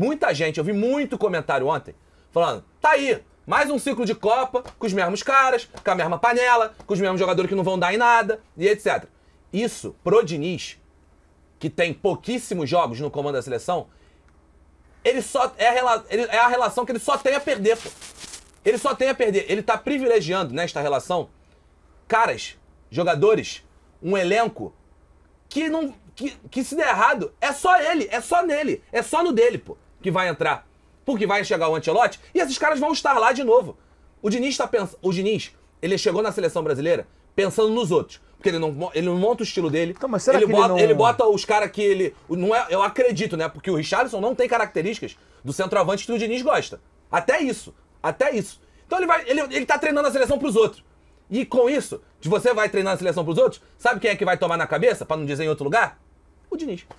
Muita gente, eu vi muito comentário ontem falando: tá aí, mais um ciclo de Copa com os mesmos caras, com a mesma panela, com os mesmos jogadores que não vão dar em nada e etc. Isso, pro Diniz, que tem pouquíssimos jogos no comando da seleção, ele só é a, ele, é a relação que ele só tem a perder, pô. Ele só tem a perder. Ele tá privilegiando nesta relação caras, jogadores, um elenco que não que, que se der errado é só ele, é só nele, é só no dele, pô que vai entrar, porque vai chegar o Antelote e esses caras vão estar lá de novo. O Diniz está pensando. O Diniz, ele chegou na seleção brasileira pensando nos outros. Porque ele não, ele não monta o estilo dele. Então, mas será ele que bota, ele, não... ele bota os caras que ele. Não é, eu acredito, né? Porque o Richarlison não tem características do centroavante que o Diniz gosta. Até isso. Até isso. Então ele vai. Ele, ele tá treinando a seleção pros outros. E com isso, de você vai treinar a seleção pros outros, sabe quem é que vai tomar na cabeça, para não dizer em outro lugar? O Diniz.